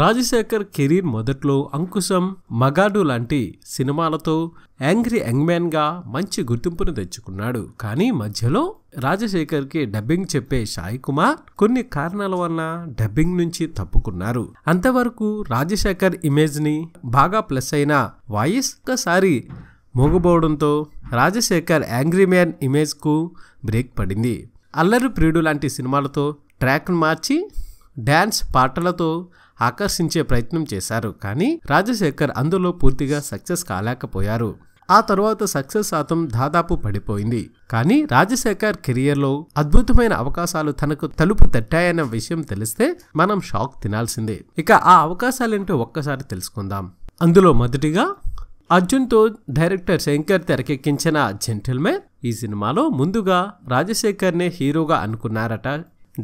Rajasekhar career మొదట్లో అంకుశం మగాడు లాంటి సినిమాలతో యాంగ్రీ యంగ్మ్యాన్గా మంచి గుర్తింపును తెచ్చుకున్నాడు కానీ మధ్యలో రాజశేఖర్కి డబ్బింగ్ చెప్పే సాయి కుమార్ కొన్ని కారణాల వల్ల డబ్బింగ్ నుంచి తప్పుకున్నారు అంతవరకు రాజశేఖర్ ఇమేజ్ని బాగా ప్లస్ అయిన వాయిస్ ఒకసారి మోగబోవడంతో రాజశేఖర్ యాంగ్రీ మ్యాన్ ఇమేజ్కు బ్రేక్ పడింది అల్లరి ప్రియుడు లాంటి సినిమాలతో ట్రాక్ను మార్చి డ్యాన్స్ పాటలతో ఆకర్షించే ప్రయత్నం చేశారు కానీ రాజశేఖర్ అందులో పూర్తిగా సక్సెస్ కాలేకపోయారు ఆ తరువాత సక్సెస్ శాతం దాదాపు పడిపోయింది కానీ రాజశేఖర్ కెరియర్లో అద్భుతమైన అవకాశాలు తనకు తలుపు తట్టాయన్న విషయం తెలిస్తే మనం షాక్ తినాల్సిందే ఇక ఆ అవకాశాలేంటో ఒక్కసారి తెలుసుకుందాం అందులో మొదటిగా అర్జున్తో డైరెక్టర్ శంకర్ తెరకెక్కించిన జెంటిల్మెన్ ఈ సినిమాలో ముందుగా రాజశేఖర్నే హీరోగా అనుకున్నారట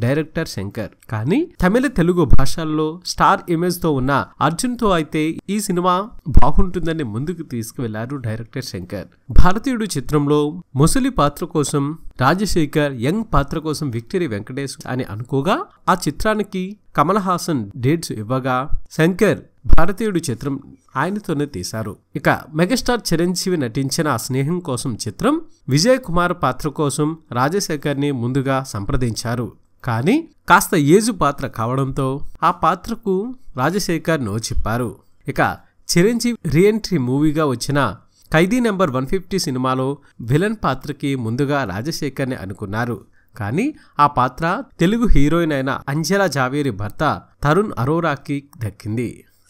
డైరెక్టర్ శంకర్ కానీ తమిళ తెలుగు భాషల్లో స్టార్ ఇమేజ్ తో ఉన్న అర్జున్ తో అయితే ఈ సినిమా బాగుంటుందని ముందుకు తీసుకువెళ్లారు డైరెక్టర్ శంకర్ భారతీయుడు చిత్రంలో ముసలి పాత్ర కోసం రాజశేఖర్ యంగ్ పాత్ర కోసం విక్టరీ వెంకటేష్ అని అనుకోగా ఆ చిత్రానికి కమల్ హాసన్ డేట్స్ ఇవ్వగా శంకర్ భారతీయుడు చిత్రం ఆయనతోనే తీశారు ఇక మెగాస్టార్ చిరంజీవి నటించిన ఆ స్నేహం కోసం చిత్రం విజయ్ కుమార్ పాత్ర కోసం రాజశేఖర్ని ముందుగా సంప్రదించారు కానీ కాస్త ఏజు పాత్ర కావడంతో ఆ పాత్రకు రాజశేఖర్ నో చెప్పారు ఇక చిరంజీవి రీఎంట్రీ మూవీగా వచ్చిన ఖైదీ నెంబర్ వన్ ఫిఫ్టీ సినిమాలో విలన్ పాత్రకి ముందుగా రాజశేఖర్ని అనుకున్నారు కానీ ఆ పాత్ర తెలుగు హీరోయిన్ అయిన అంజలా జావేరి భర్త తరుణ్ అరోరాకి దక్కింది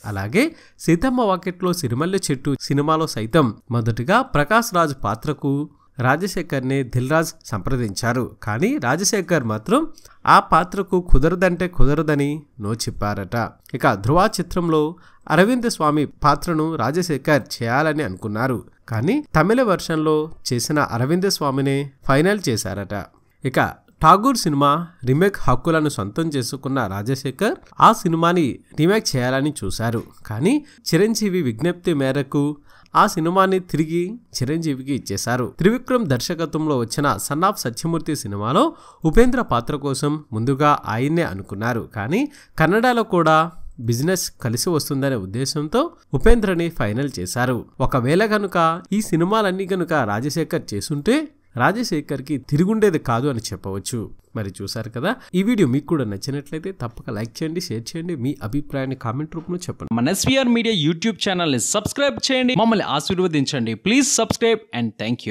అలాగే సీతమ్మ వాకెట్లో సిరిమల్లె చెట్టు సినిమాలో సైతం మొదటిగా ప్రకాశ్ రాజ్ పాత్రకు రాజశేఖర్ని దిల్రాజ్ సంప్రదించారు కానీ రాజశేఖర్ మాత్రం ఆ పాత్రకు కుదరదంటే కుదరదని నోచిప్పారట ఇక ధ్రువా చిత్రంలో అరవింద స్వామి పాత్రను రాజశేఖర్ చేయాలని అనుకున్నారు కానీ తమిళ వర్షన్లో చేసిన అరవింద స్వామినే ఫైనల్ చేశారట ఇక ఠాగూర్ సినిమా రీమేక్ హక్కులను సొంతం చేసుకున్న రాజశేఖర్ ఆ సినిమాని రీమేక్ చేయాలని చూశారు కానీ చిరంజీవి విజ్ఞప్తి మేరకు ఆ సినిమాని తిరిగి చిరంజీవికి ఇచ్చేశారు త్రివిక్రమ్ దర్శకత్వంలో వచ్చిన సన్ ఆఫ్ సత్యమూర్తి సినిమాలో ఉపేంద్ర పాత్ర కోసం ముందుగా ఆయన్నే అనుకున్నారు కానీ కన్నడలో కూడా బిజినెస్ కలిసి వస్తుందనే ఉద్దేశంతో ఉపేంద్రని ఫైనల్ చేశారు ఒకవేళ కనుక ఈ సినిమాలన్నీ కనుక రాజశేఖర్ చేసుంటే రాజశేఖర్కి తిరుగుండేది కాదు అని చెప్పవచ్చు మరి చూసారు కదా ఈ వీడియో మీకు కూడా నచ్చినట్లయితే తప్పక లైక్ చేయండి షేర్ చేయండి మీ అభిప్రాయాన్ని కామెంట్ రూపంలో చెప్పండి మన ఎస్వీఆర్ మీడియా యూట్యూబ్ ఛానల్ని సబ్స్క్రైబ్ చేయండి మమ్మల్ని ఆశీర్వదించండి please subscribe and thank you